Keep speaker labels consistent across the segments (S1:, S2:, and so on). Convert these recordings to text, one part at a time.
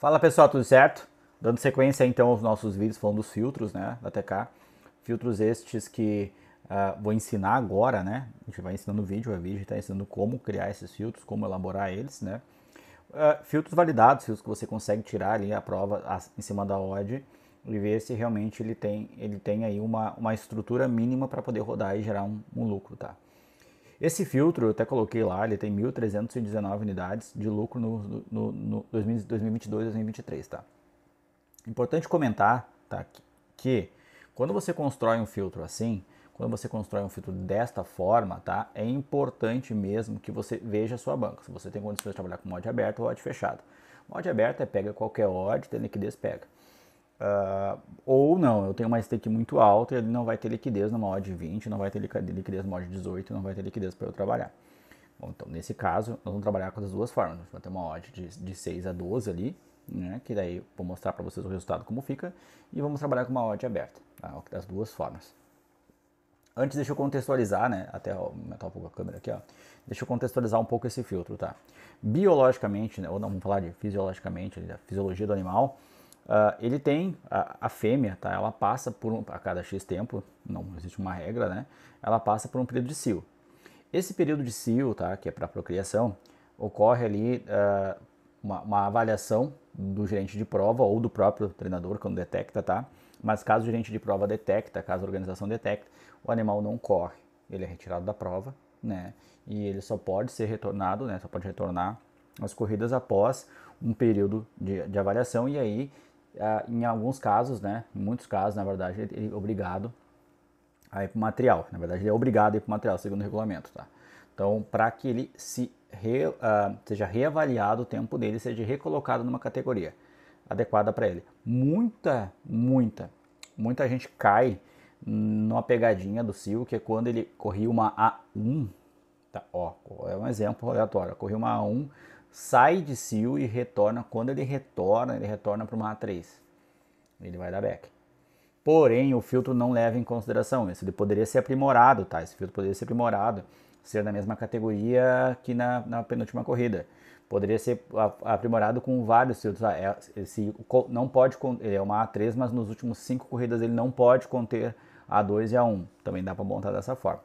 S1: Fala pessoal, tudo certo? Dando sequência então aos nossos vídeos falando dos filtros né, da TK. Filtros estes que uh, vou ensinar agora, né? A gente vai ensinando vídeo a vídeo, está ensinando como criar esses filtros, como elaborar eles, né? Uh, filtros validados, filtros que você consegue tirar ali a prova a, em cima da OD e ver se realmente ele tem, ele tem aí uma, uma estrutura mínima para poder rodar e gerar um, um lucro, tá? Esse filtro, eu até coloquei lá, ele tem 1.319 unidades de lucro no, no, no 2022 2023, tá? Importante comentar, tá? Que, quando você constrói um filtro assim, quando você constrói um filtro desta forma, tá? É importante mesmo que você veja a sua banca. Se você tem condições de trabalhar com mod aberto ou mod fechado. Mod aberto é pega qualquer odd, tem liquidez pega. Uh, ou não, eu tenho uma stake muito alta e ele não vai ter liquidez numa odd 20, não vai ter liquidez numa odd 18, não vai ter liquidez para eu trabalhar. Bom, então nesse caso, nós vamos trabalhar com as duas formas. vai vamos ter uma odd de, de 6 a 12 ali, né, que daí vou mostrar para vocês o resultado como fica, e vamos trabalhar com uma odd aberta, tá, das duas formas. Antes, deixa eu contextualizar, né, até aumentar um pouco a câmera aqui, ó, deixa eu contextualizar um pouco esse filtro, tá? Biologicamente, né, ou não, vamos falar de fisiologicamente, da né, fisiologia do animal, Uh, ele tem a, a, fêmea, tá? Ela passa por um, a cada x tempo, não existe uma regra, né? Ela passa por um período de cio. Esse período de cio, tá? Que é para procriação, ocorre ali uh, uma, uma, avaliação do gerente de prova ou do próprio treinador quando detecta, tá? Mas caso o gerente de prova detecta, caso a organização detecta, o animal não corre, ele é retirado da prova, né? E ele só pode ser retornado, né? Só pode retornar as corridas após um período de, de avaliação e aí é, em alguns casos, né, em muitos casos, na verdade, ele é obrigado a ir para o material. Na verdade, ele é obrigado a ir para o material, segundo o regulamento, tá? Então, para que ele se re, uh, seja reavaliado, o tempo dele seja recolocado numa categoria adequada para ele. Muita, muita, muita gente cai numa pegadinha do Sil, que é quando ele corria uma A1, tá? Ó, é um exemplo aleatório, corria uma A1, sai de seal e retorna. Quando ele retorna, ele retorna para uma A3. Ele vai dar back. Porém, o filtro não leva em consideração isso. Ele poderia ser aprimorado, tá? Esse filtro poderia ser aprimorado, ser da mesma categoria que na, na penúltima corrida. Poderia ser aprimorado com vários filtros. Ah, é, esse, não pode, ele é uma A3, mas nos últimos cinco corridas ele não pode conter A2 e A1. Também dá para montar dessa forma.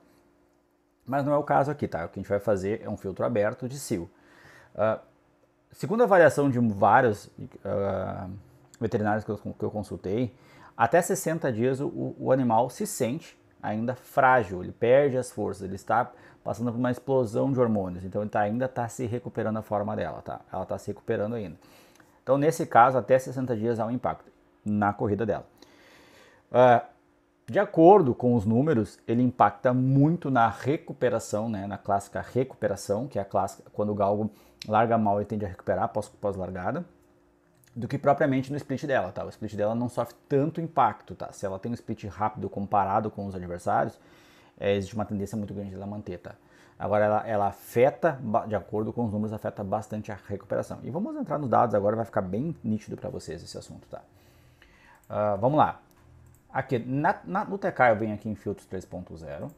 S1: Mas não é o caso aqui, tá? O que a gente vai fazer é um filtro aberto de sil Uh, segundo a avaliação de vários uh, veterinários que eu, que eu, consultei, até 60 dias o, o, animal se sente ainda frágil, ele perde as forças, ele está passando por uma explosão de hormônios, então ele tá, ainda está se recuperando a forma dela, tá? Ela está se recuperando ainda. Então, nesse caso, até 60 dias há um impacto na corrida dela. Uh, de acordo com os números, ele impacta muito na recuperação, né, na clássica recuperação, que é a clássica quando o galgo larga mal e tende a recuperar pós-largada, pós do que propriamente no split dela, tá? O split dela não sofre tanto impacto, tá? Se ela tem um split rápido comparado com os adversários, é, existe uma tendência muito grande dela manter, tá? Agora ela, ela, afeta, de acordo com os números, afeta bastante a recuperação. E vamos entrar nos dados agora, vai ficar bem nítido para vocês esse assunto, tá? Uh, vamos lá. Aqui, na, na, no TK eu venho aqui em filtros 3.0,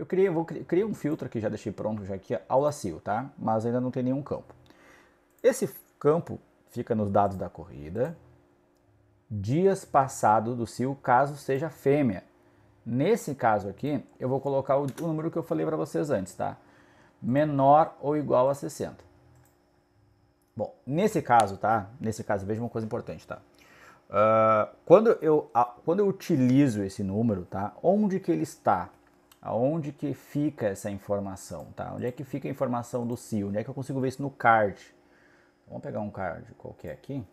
S1: eu criei, vou, criei um filtro que já deixei pronto, já aqui, é aula CIO, tá? Mas ainda não tem nenhum campo. Esse campo fica nos dados da corrida, dias passados do CIO, caso seja fêmea. Nesse caso aqui, eu vou colocar o, o número que eu falei para vocês antes, tá? Menor ou igual a 60. Bom, nesse caso, tá? Nesse caso, veja uma coisa importante, tá? Uh, quando, eu, quando eu utilizo esse número, tá? Onde que ele está? aonde que fica essa informação, tá? Onde é que fica a informação do CIO? Onde é que eu consigo ver isso no card? Então, vamos pegar um card qualquer aqui,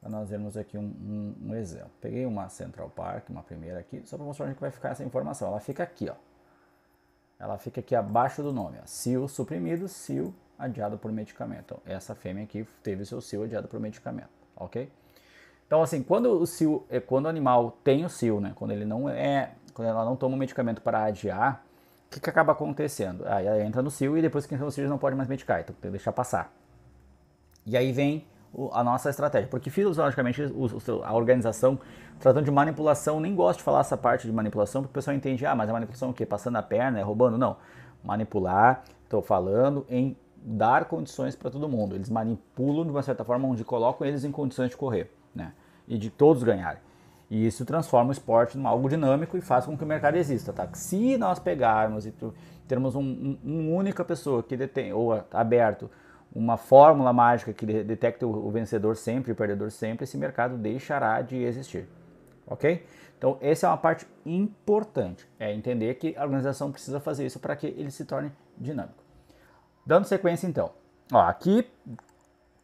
S1: para nós vermos aqui um, um, um, exemplo. Peguei uma Central Park, uma primeira aqui, só para mostrar onde vai ficar essa informação. Ela fica aqui, ó. Ela fica aqui abaixo do nome, ó. CIO suprimido, CIO adiado por medicamento. Então, essa fêmea aqui teve seu CIO adiado por medicamento, ok? Então, assim, quando o CIO, é, quando o animal tem o CIO, né? Quando ele não é quando ela não toma o medicamento para adiar, o que, que acaba acontecendo? Aí ela entra no CIO e depois que entra no CIO não pode mais medicar, então tem que deixar passar. E aí vem a nossa estratégia. Porque fisiologicamente a organização, tratando de manipulação, nem gosto de falar essa parte de manipulação, porque o pessoal entende, ah, mas a é manipulação é o quê? Passando a perna, é roubando? Não. Manipular, estou falando em dar condições para todo mundo. Eles manipulam de uma certa forma onde colocam eles em condições de correr, né? E de todos ganharem. E isso transforma o esporte em algo dinâmico e faz com que o mercado exista, tá? Se nós pegarmos e termos um, um, uma única pessoa que detém, ou aberto, uma fórmula mágica que detecta o vencedor sempre e o perdedor sempre, esse mercado deixará de existir, ok? Então, essa é uma parte importante, é entender que a organização precisa fazer isso para que ele se torne dinâmico. Dando sequência, então. Ó, aqui,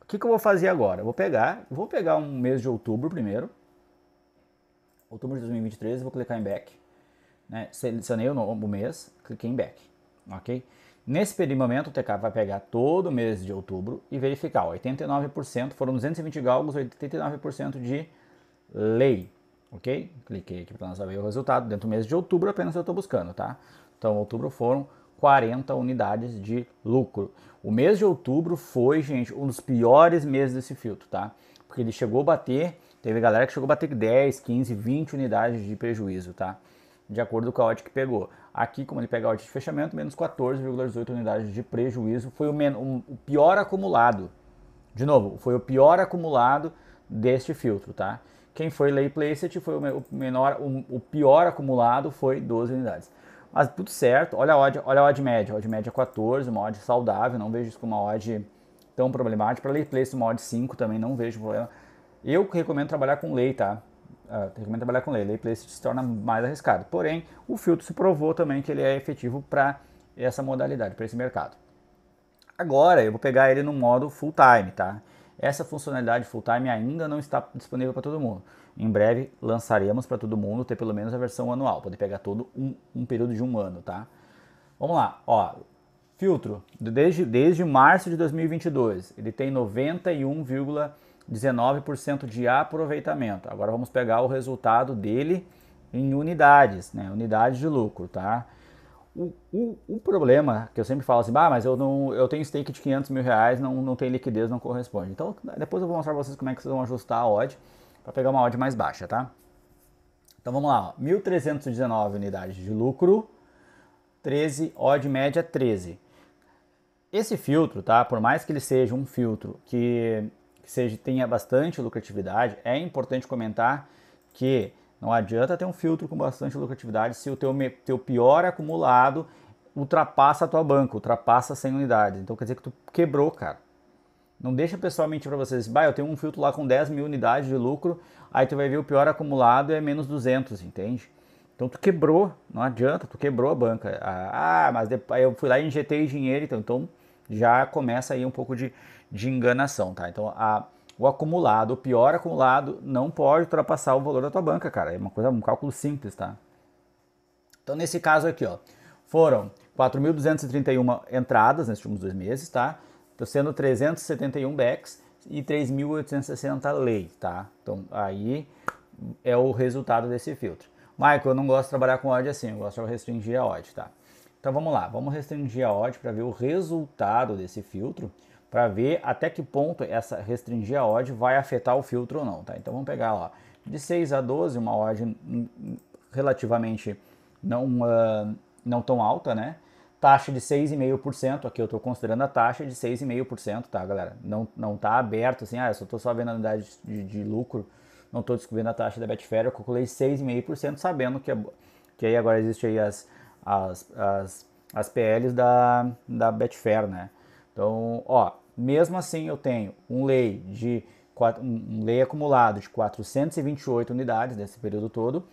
S1: o que, que eu vou fazer agora? Eu vou pegar, vou pegar um mês de outubro primeiro, outubro de 2023, vou clicar em back. Né? Selecionei o, novo mês, cliquei em back. Ok? Nesse período momento, o TK vai pegar todo o mês de outubro e verificar. 89% foram 220 galgos, 89% de lei. Ok? Cliquei aqui para nós ver o resultado. Dentro do mês de outubro apenas eu estou buscando, tá? Então, outubro foram 40 unidades de lucro. O mês de outubro foi, gente, um dos piores meses desse filtro, tá? Porque ele chegou a bater Teve galera que chegou a bater 10, 15, 20 unidades de prejuízo, tá? De acordo com a odd que pegou. Aqui, como ele pega a odd de fechamento, menos 14,18 unidades de prejuízo. Foi o, um, o pior acumulado. De novo, foi o pior acumulado deste filtro, tá? Quem foi lay placed foi o menor, o, pior acumulado foi 12 unidades. Mas tudo certo, olha a odd, olha a odd média, a odd média 14, uma odd saudável, não vejo isso como uma odd tão problemática. Para lay placed uma odd 5 também não vejo problema. Eu recomendo trabalhar com lei, tá? Uh, recomendo trabalhar com lei. Lei placement se torna mais arriscado. Porém, o filtro se provou também que ele é efetivo para essa modalidade, para esse mercado. Agora eu vou pegar ele no modo full time, tá? Essa funcionalidade full time ainda não está disponível para todo mundo. Em breve lançaremos para todo mundo ter pelo menos a versão anual, poder pegar todo um, um período de um ano, tá? Vamos lá, ó, filtro desde, desde março de 2022 ele tem 91, 19% de aproveitamento. Agora vamos pegar o resultado dele em unidades, né? Unidades de lucro, tá? O, o, o, problema que eu sempre falo assim, ah, mas eu não, eu tenho stake de 500 mil reais, não, não tem liquidez, não corresponde. Então depois eu vou mostrar pra vocês como é que vocês vão ajustar a odd para pegar uma odd mais baixa, tá? Então vamos lá, 1.319 unidades de lucro, 13, odd média 13. Esse filtro, tá? Por mais que ele seja um filtro que que seja tenha bastante lucratividade, é importante comentar que não adianta ter um filtro com bastante lucratividade se o teu, teu pior acumulado ultrapassa a tua banca, ultrapassa 100 unidades. Então quer dizer que tu quebrou, cara. Não deixa pessoalmente mentir para vocês. Bah, eu tenho um filtro lá com 10 mil unidades de lucro, aí tu vai ver o pior acumulado é menos 200, entende? Então tu quebrou, não adianta, tu quebrou a banca. Ah, mas depois eu fui lá e injetei dinheiro, então, então já começa aí um pouco de, de enganação, tá? Então a, o acumulado, o pior acumulado, não pode ultrapassar o valor da tua banca, cara. É uma coisa, um cálculo simples, tá? Então nesse caso aqui, ó, foram 4.231 entradas nesses últimos dois meses, tá? Estou sendo 371 backs e 3.860 lei, tá? Então aí é o resultado desse filtro. Michael, eu não gosto de trabalhar com odd assim, eu gosto de restringir a odd, tá? Então vamos lá, vamos restringir a odd para ver o resultado desse filtro para ver até que ponto essa restringir a odd vai afetar o filtro ou não, tá? Então vamos pegar lá de 6 a 12, uma odd relativamente não, uh, não tão alta, né? Taxa de 6,5%, aqui eu estou considerando a taxa de 6,5%, tá, galera? Não, não tá aberto assim, ah, eu só estou só vendo a unidade de, de lucro, não estou descobrindo a taxa da Betfair, eu calculei 6,5%, sabendo que, que aí agora existe aí as, as, as, as PLs da, da Betfair, né? Então, ó, mesmo assim eu tenho um lei de um lei acumulado de 428 unidades nesse período todo,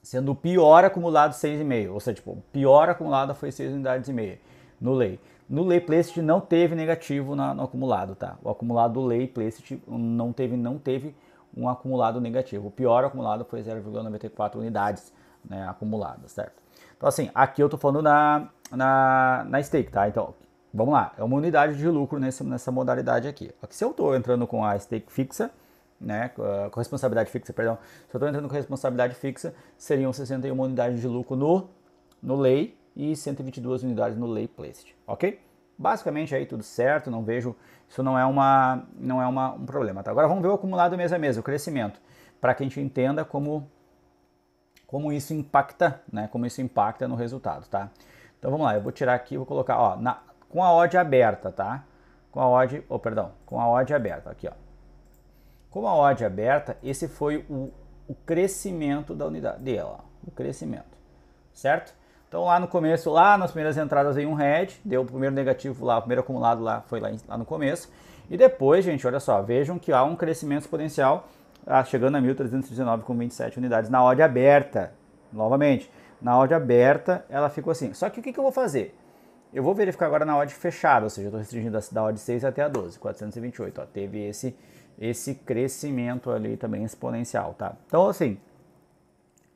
S1: sendo o pior acumulado 6,5, ou seja, tipo, o pior acumulado foi 6 unidades e meia no lei. No lei placed não teve negativo na, no acumulado, tá? O acumulado do lei placed não teve não teve um acumulado negativo. O pior acumulado foi 0,94 unidades né, acumuladas, certo? Então, assim, aqui eu tô falando na, na, na stake, tá? Então, Vamos lá, é uma unidade de lucro nesse, nessa modalidade aqui. Se eu estou entrando com a stake fixa, né, com responsabilidade fixa, perdão, se eu estou entrando com responsabilidade fixa, seriam 61 unidades de lucro no, no lei e 122 unidades no lei placed, ok? Basicamente aí tudo certo, não vejo, isso não é, uma, não é uma, um problema, tá? Agora vamos ver o acumulado mês a mês, o crescimento, para que a gente entenda como, como isso impacta, né, como isso impacta no resultado, tá? Então vamos lá, eu vou tirar aqui, vou colocar, ó, na com a odd aberta, tá? Com a odd, oh, perdão, com a odd aberta, aqui, ó. Com a odd aberta, esse foi o, o crescimento da unidade dela, o crescimento, certo? Então lá no começo, lá nas primeiras entradas veio um red, deu o primeiro negativo lá, o primeiro acumulado lá foi lá, lá no começo. E depois, gente, olha só, vejam que há um crescimento exponencial, ah, chegando a 1.319,27 unidades na odd aberta, novamente. Na odd aberta, ela ficou assim. Só que o que, que eu vou fazer? Eu vou verificar agora na odd fechada, ou seja, eu estou restringindo da odd 6 até a 12, 428. Ó, teve esse, esse crescimento ali também exponencial, tá? Então, assim,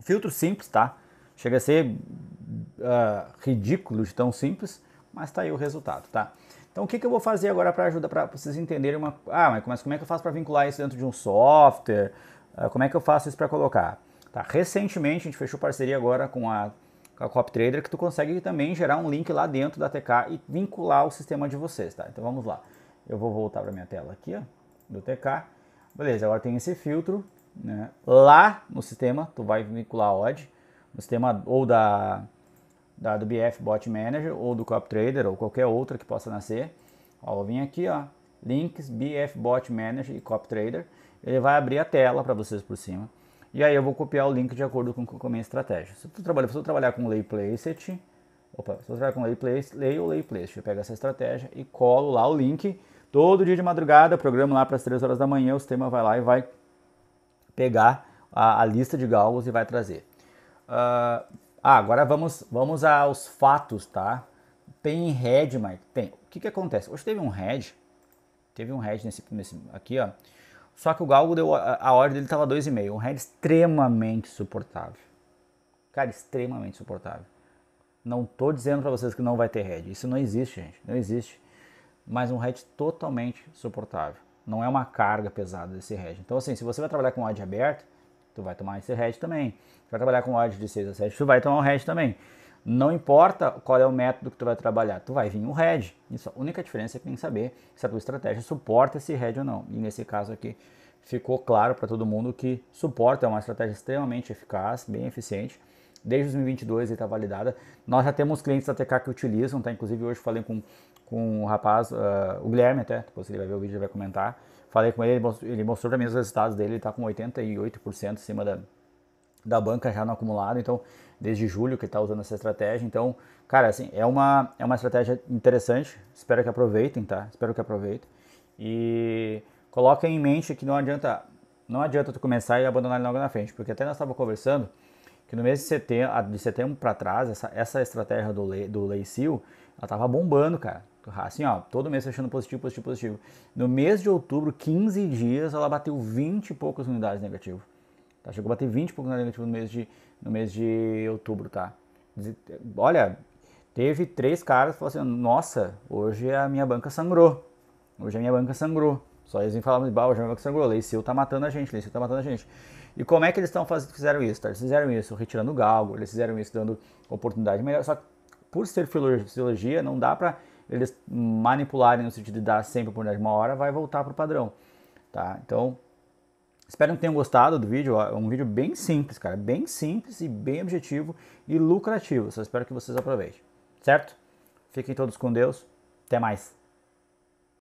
S1: filtro simples, tá? Chega a ser uh, ridículo de tão simples, mas tá aí o resultado, tá? Então, o que, que eu vou fazer agora para ajudar, para vocês entenderem uma... Ah, mas como, é, é que eu faço para vincular isso dentro de um software? Uh, como é que eu faço isso para colocar? Tá, recentemente a gente fechou parceria agora com a com a Copy Trader que tu consegue também gerar um link lá dentro da TK e vincular o sistema de vocês, tá? Então vamos lá. Eu vou voltar para minha tela aqui, ó, do TK. Beleza, agora tem esse filtro, né? Lá no sistema, tu vai vincular a odd, no sistema ou da, da do BF Bot Manager ou do Copy Trader ou qualquer outra que possa nascer. Ó, vou vir aqui, ó, links BF Bot Manager e Copy Trader. Ele vai abrir a tela para vocês por cima. E aí eu vou copiar o link de acordo com, com a minha estratégia. Se tu trabalhar se eu trabalhar com lay placet, opa, se eu trabalhar com lay place, lay ou lay placeit, eu pego essa estratégia e colo lá o link. Todo dia de madrugada, programa lá para as 3 horas da manhã, o sistema vai lá e vai pegar a, a lista de galgos e vai trazer. Uh, ah, agora vamos, vamos aos fatos, tá? Tem head, Mike? Tem. O que, que acontece? Hoje teve um head, teve um head nesse, nesse aqui, ó só que o Galgo deu a, ordem dele estava 2,5, um head extremamente suportável. Cara, extremamente suportável. Não tô dizendo para vocês que não vai ter head, isso não existe, gente, não existe. Mas um head totalmente suportável. Não é uma carga pesada desse head. Então assim, se você vai trabalhar com odd aberto, tu vai tomar esse head também. Se vai trabalhar com odd de 6 a 7, tu vai tomar um head também. Não importa qual é o método que tu vai trabalhar, tu vai vir um RED. Isso, é a única diferença é que tem que saber se a tua estratégia suporta esse RED ou não. E nesse caso aqui ficou claro para todo mundo que suporta é uma estratégia extremamente eficaz, bem eficiente. Desde 2022 ele está validada. Nós já temos clientes da TK que utilizam, tá? Inclusive hoje falei com, com um rapaz, uh, o Guilherme até, depois ele vai ver o vídeo e vai comentar. Falei com ele, ele mostrou, ele mostrou os resultados dele, ele está com 88% em cima da, da banca já no acumulado, então desde julho que está usando essa estratégia. Então, cara, assim, é uma, é uma estratégia interessante, espero que aproveitem, tá? Espero que aproveitem. E coloquem em mente que não adianta não adianta tu começar e abandonar logo na frente, porque até nós estávamos conversando que no mês de setembro, ah, de setembro para trás, essa, essa estratégia do, lei, do Leicil, ela tava bombando, cara. Assim, ó, todo mês fechando positivo, positivo, positivo. No mês de outubro, 15 dias, ela bateu 20 e poucas unidades negativas. Tá? Chegou a bater 20% negativo no mês de, no mês de outubro, tá? Olha, teve três caras que falaram assim, nossa, hoje a minha banca sangrou. Hoje a minha banca sangrou. Só eles vêm falar, bah, hoje a minha banca sangrou. Leicil tá matando a gente, Leicil tá matando a gente. E como é que eles estão fazendo, fizeram isso? Tá? Eles fizeram isso retirando galgo, eles fizeram isso dando oportunidade melhor. Só que por ser fisiologia, não dá para eles manipularem no sentido de dar sempre oportunidade. Uma hora vai voltar pro padrão, tá? Então, Espero que tenham gostado do vídeo. É um vídeo bem simples, cara. Bem simples e bem objetivo e lucrativo. Só espero que vocês aproveitem. Certo? Fiquem todos com Deus. Até mais.